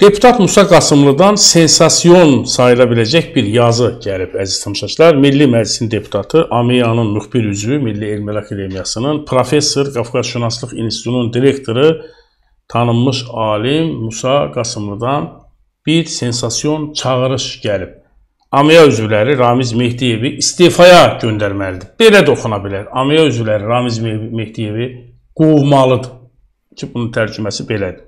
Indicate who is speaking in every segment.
Speaker 1: Deputat Musa Qasımlıdan sensasyon sayıla biləcək bir yazı gəlib, əziz tamaşaçılar. Milli Məclisin deputatı, AMİA-nın müxbir üzvü, Milli Elmlər Akademiyasının professor, Qafqazşünaslıq İnstitutunun direktoru, tanınmış alim Musa Qasımlıdan bir sensasyon çağırış gəlib. AMİA üzvləri Ramiz Mehdiyevi istifaya göndərməlidir. Belə də oxuna bilər. AMİA üzvləri Ramiz Mehdiyevi qovmalıdır ki, bunun tərcüməsi belədir.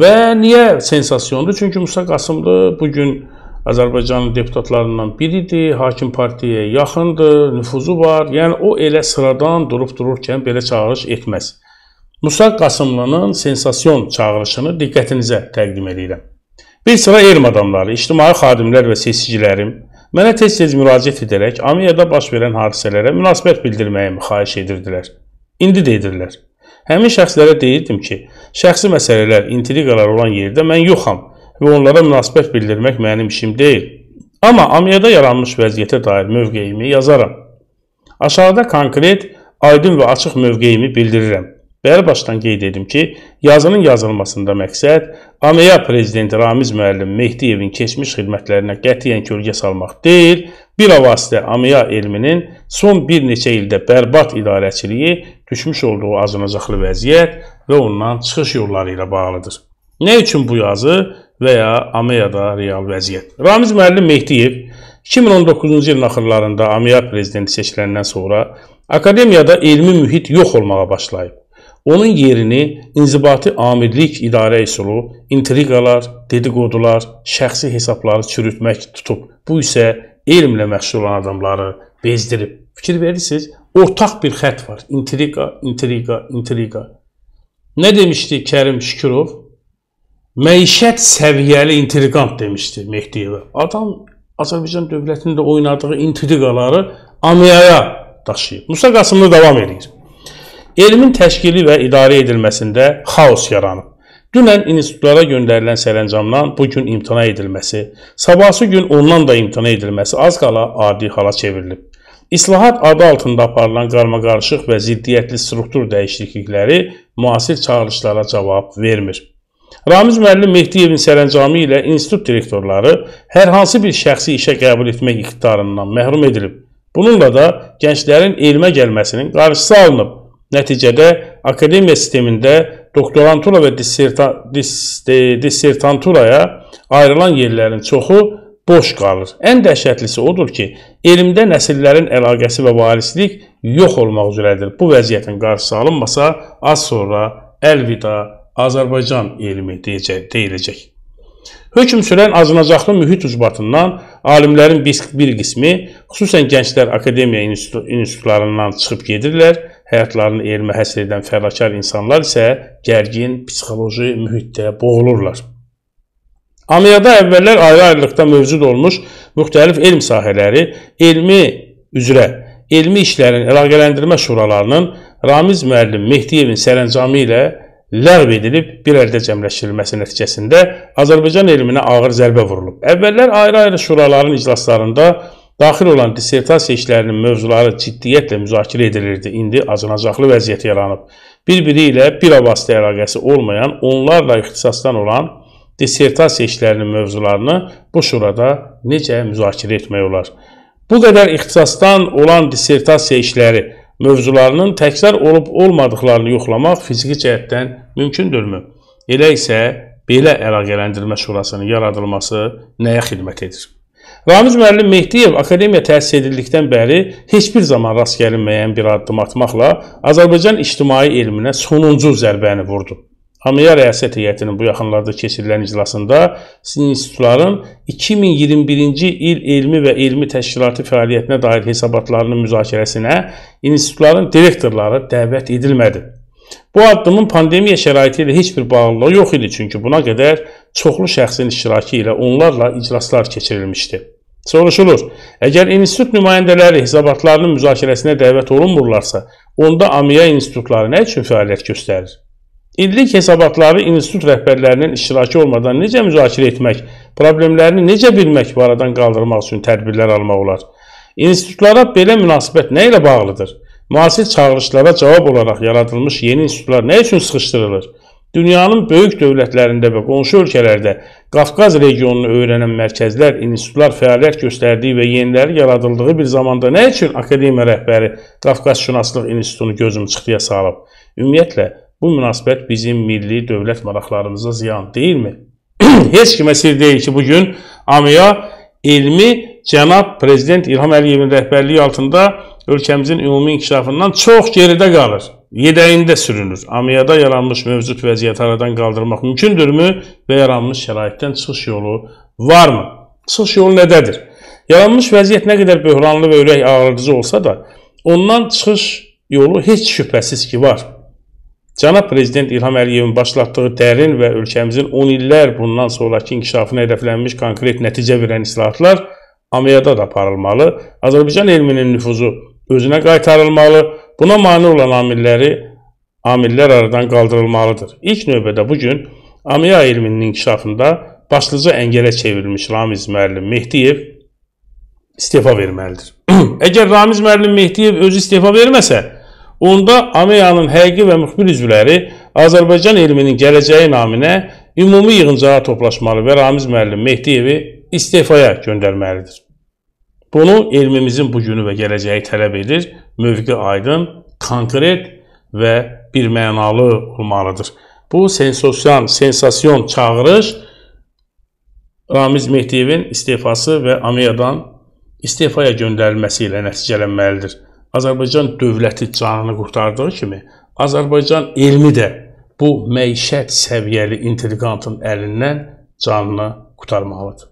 Speaker 1: Və niyə sensasiondur? Çünki Musa Qasımlı bu gün Azərbaycanın deputatlarından biridir, hakim partiyaya yaxındır, nüfuzu var. Yəni o elə sıradan durub dururkən belə çağırış etməz. Musa Qasımlının sensasyon çağırışını diqqətinizə təqdim edirəm. Bir sıra elm adamları, ictimai xadimlər və seçicilərim mənə tez-tez müraciət edərək Amerikada baş verən hadisələrə münasibət bildirməyimi xahiş edirdilər. İndi də edirlər. Həmin şəxslərə deyirdim ki, şəxsi məsələlər, intriqalar olan yerdə mən yoxam və onlara münasibət bildirmək mənim işim deyil. Amma amyada yaranmış vəziyyətə dair mövqeyimi yazaram. Aşağıda konkret, aydın və açıq mövqeyimi bildirirəm. Bəli başdan qeyd edim ki, yazının yazılmasında məqsəd AMEA prezidenti Ramiz müəllim Mehdiyevin keçmiş xidmətlərinə qətiyyən kölgə salmaq deyil, bilavasitə AMİA elminin son bir neçə ildə bərbad idarəçiliyi düşmüş olduğu acınacaqlı vəziyyət və ondan çıxış yolları ilə bağlıdır. Nə üçün bu yazı və ya AMİA-da real vəziyyət? Ramiz müəllim Mehdiyev 2019-cu ilin axırlarında AMİA prezidenti seçiləndən sonra akademiyada elmi mühit yox olmağa başlayıb. Onun yerini inzibati amirlik idarə üsulu, intriqalar, dedikodular, şəxsi hesabları çürütmək tutub. Bu isə elmlə məşğul olan adamları bezdirib. Fikir verirsiniz? Ortaq bir xətt var. İntriqa, intriqa, intriqa. Nə demişdi Kərim Şükürov? Məişət səviyyəli intriqant demişdi Mehdiyevə. Adam Azərbaycan dövlətində oynadığı intriqaları Amiyaya daşıyıb. Musa Qasımlı davam edir. Elmin təşkili və idarə edilməsində xaos yaranıb. Dünən institutlara göndərilən sərəncamdan bu gün imtina edilməsi, sabahsı gün ondan da imtina edilməsi az qala adi hala çevrilib. İslahat adı altında aparılan qarmaqarışıq və ziddiyyətli struktur dəyişiklikləri müasir çağırışlara cavab vermir. Ramiz müəllim Mehdiyevin sərəncamı ilə institut direktorları hər hansı bir şəxsi işə qəbul etmək iqtidarından məhrum edilib. Bununla da gənclərin elmə gəlməsinin qarşısı alınıb. Nəticədə akademiya sistemində doktorantura və disserta, dis, e, dissertanturaya ayrılan yerlərin çoxu boş qalır. Ən dəhşətlisi odur ki, elmdə nəsillərin əlaqəsi və varislik yox olmaq üzrədir. Bu vəziyyətin qarşısı alınmasa, az sonra əlvida Azərbaycan elmi deyəcək, deyiləcək. Hökm sürən acınacaqlı mühit ucbatından alimlərin bir qismi, xüsusən gənclər akademiya institutlarından çıxıb gedirlər həyatlarını elmə həsr edən fərrakar insanlar isə gərgin psixoloji mühitdə boğulurlar. Amiyada əvvəllər ayrı-ayrılıqda mövcud olmuş müxtəlif elm sahələri elmi üzrə elmi işlərin əlaqələndirmə şuralarının Ramiz müəllim Mehdiyevin sərəncamı ilə ləğv edilib bir əldə cəmləşdirilməsi nəticəsində Azərbaycan elminə ağır zərbə vurulub. Əvvəllər ayrı-ayrı şuraların iclaslarında Daxil olan dissertasiya işlərinin mövzuları ciddiyyətlə müzakirə edilirdi. İndi acınacaqlı vəziyyət yaranıb. Bir-biri ilə bilavasitə əlaqəsi olmayan, onlarla ixtisasdan olan dissertasiya işlərinin mövzularını bu şurada necə müzakirə etmək olar? Bu qədər ixtisasdan olan dissertasiya işləri mövzularının təkrar olub-olmadıqlarını yoxlamaq fiziki cəhətdən mümkündürmü? Elə isə belə əlaqələndirmə şurasının yaradılması nəyə xidmət edir? Ramiz müəllim Mehdiyev akademiya təsis edildikdən bəri heç bir zaman rast gəlinməyən bir addım atmaqla Azərbaycan ictimai elminə sonuncu zərbəni vurdu. Hamıya rəyasət heyətinin bu yaxınlarda keçirilən iclasında institutların 2021-ci il elmi və elmi təşkilatı fəaliyyətinə dair hesabatlarının müzakirəsinə institutların direktorları dəvət edilmədi. Bu addımın pandemiya şəraiti ilə heç bir bağlılığı yox idi, çünki buna qədər çoxlu şəxsin iştirakı ilə onlarla iclaslar keçirilmişdi. Soruşulur, əgər institut nümayəndələri hesabatlarının müzakirəsinə dəvət olunmurlarsa, onda AMİA institutları nə üçün fəaliyyət göstərir? İllik hesabatları institut rəhbərlərinin iştirakı olmadan necə müzakirə etmək, problemlərini necə bilmək baradan qaldırmaq üçün tədbirlər almaq olar? İnstitutlara belə münasibət nə ilə bağlıdır? Müasir çağırışlara cavab olaraq yaradılmış yeni institutlar nə üçün sıxışdırılır? Dünyanın böyük dövlətlərində və qonşu ölkələrdə Qafqaz regionunu öyrənən mərkəzlər, institutlar fəaliyyət göstərdiyi və yeniləri yaradıldığı bir zamanda nə üçün akademiya rəhbəri Qafqaz Şünaslıq İnstitutunu gözüm çıxdıya salıb? Ümumiyyətlə, bu münasibət bizim milli dövlət maraqlarımıza ziyan deyilmi? Heç kimə sir deyil ki, bugün AMIA elmi cənab Prezident İlham Əliyevin rəhbərliyi altında ölkəmizin ümumi inkişafından çox geridə qalır yedəyində sürünür. Amiyada yaranmış mövcud vəziyyəti aradan qaldırmaq mümkündürmü və yaranmış şəraitdən çıxış yolu varmı? Çıxış yolu nədədir? Yaranmış vəziyyət nə qədər böhranlı və ürək ağrıdıcı olsa da, ondan çıxış yolu heç şübhəsiz ki, var. Cənab Prezident İlham Əliyevin başlatdığı dərin və ölkəmizin 10 illər bundan sonraki inkişafına hədəflənmiş konkret nəticə verən islahatlar Amiyada da aparılmalı, Azərbaycan elminin nüfuzu özünə qaytarılmalı, Buna mane olan amilləri amillər aradan qaldırılmalıdır. İlk növbədə bu gün amiya elminin inkişafında başlıca əngələ çevrilmiş Ramiz müəllim Mehdiyev istefa verməlidir. Əgər Ramiz müəllim Mehdiyev özü istefa verməsə, onda AMEA-nın həqiqi və müxbir üzvləri Azərbaycan elminin gələcəyi naminə ümumi yığıncağa toplaşmalı və Ramiz müəllim Mehdiyevi istefaya göndərməlidir. Bunu elmimizin bu günü və gələcəyi tələb edir mövqe aydın, konkret və bir mənalı olmalıdır. Bu sensasiyon, sensasiyon çağırış Ramiz Mehdiyevin istifası və Ameriyadan istifaya göndərilməsi ilə nəticələnməlidir. Azərbaycan dövləti canını qurtardığı kimi, Azərbaycan elmi də bu məişət səviyyəli intelligentın əlindən canını qurtarmalıdır.